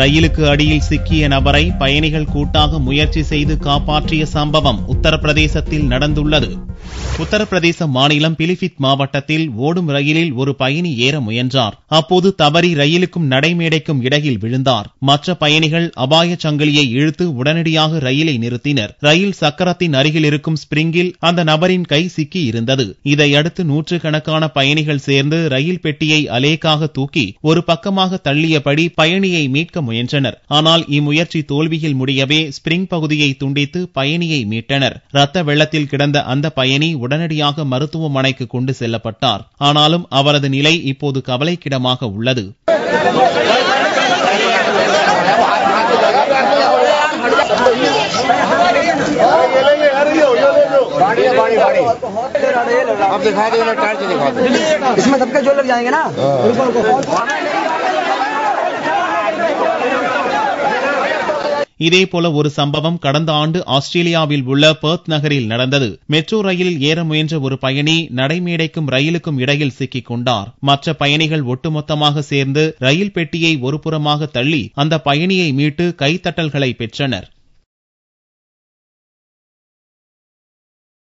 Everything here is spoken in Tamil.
ரயிலுக்கு அடியில் சிக்கிய நபரை பயணிகள் கூட்டாக முயற்சி செய்து காப்பாற்றிய சம்பவம் உத்தரப்பிரதேசத்தில் நடந்துள்ளது உத்தரப்பிரதேச மாநிலம் பிலிபித் மாவட்டத்தில் ஓடும் ரயிலில் ஒரு பயணி ஏற முயன்றார் அப்போது தவறி ரயிலுக்கும் நடைமேடைக்கும் இடையில் விழுந்தார் மற்ற பயணிகள் அபாய சங்கிலியை இழுத்து உடனடியாக ரயிலை நிறுத்தினர் ரயில் சக்கரத்தின் அருகில் இருக்கும் ஸ்பிரிங்கில் அந்த நபரின் கை சிக்கி இருந்தது இதையடுத்து நூற்றுக்கணக்கான பயணிகள் சேர்ந்து ரயில் பெட்டியை அலேக்காக தூக்கி ஒரு பக்கமாக தள்ளியபடி பயணியை மீட்க முயன்றனர் ஆனால் இம்முயற்சி தோல்வியில் முடியவே ஸ்பிரிங் பகுதியை துண்டித்து பயணியை மீட்டனர் ரத்த வெள்ளத்தில் கிடந்த அந்த பயணி உடனடியாக மருத்துவமனைக்கு கொண்டு செல்லப்பட்டார் ஆனாலும் அவரது நிலை இப்போது கவலைக்கிடமாக உள்ளது आप दिखा दो इसमें सबके जो लग जाएंगे ना இதேபோல ஒரு சம்பவம் கடந்த ஆண்டு ஆஸ்திரேலியாவில் உள்ள பர்த் நகரில் நடந்தது மெட்ரோ ரயிலில் ஏற முயன்ற ஒரு பயணி நடைமேடைக்கும் ரயிலுக்கும் இடையில் சிக்கிக் கொண்டார் மற்ற பயணிகள் ஒட்டுமொத்தமாக சேர்ந்து ரயில் பெட்டியை ஒருபுறமாக தள்ளி அந்த பயணியை மீட்டு கைத்தட்டல்களை பெற்றனர்